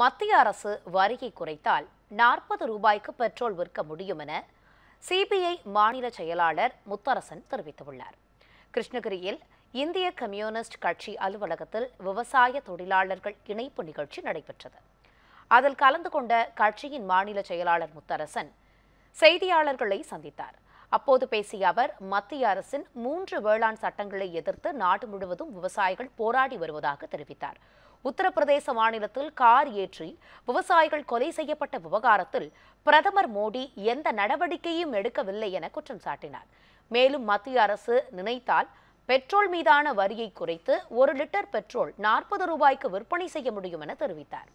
மத்திய அரசு வரியை குறைத்தால் நாற்பது ரூபாய்க்கு பெட்ரோல் விற்க முடியும் என சிபிஐ மாநில செயலாளர் முத்தரசன் தெரிவித்துள்ளார் கிருஷ்ணகிரியில் இந்திய கம்யூனிஸ்ட் கட்சி அலுவலகத்தில் விவசாய தொழிலாளர்கள் இணைப்பு நிகழ்ச்சி நடைபெற்றது அதில் கலந்து கொண்ட கட்சியின் மாநில செயலாளர் முத்தரசன் செய்தியாளர்களை சந்தித்தார் அப்போது பேசிய அவர் மத்திய அரசின் மூன்று வேளாண் சட்டங்களை எதிர்த்து நாடு முழுவதும் விவசாயிகள் போராடி வருவதாக தெரிவித்தார் உத்தரப்பிரதேச மாநிலத்தில் கார் ஏற்றி விவசாயிகள் கொலை செய்யப்பட்ட விவகாரத்தில் பிரதமர் மோடி எந்த நடவடிக்கையும் எடுக்கவில்லை என குற்றம் சாட்டினார் மேலும் மத்திய அரசு நினைத்தால் பெட்ரோல் மீதான வரியை குறைத்து ஒரு லிட்டர் பெட்ரோல் நாற்பது ரூபாய்க்கு விற்பனை செய்ய முடியும் என தெரிவித்தார்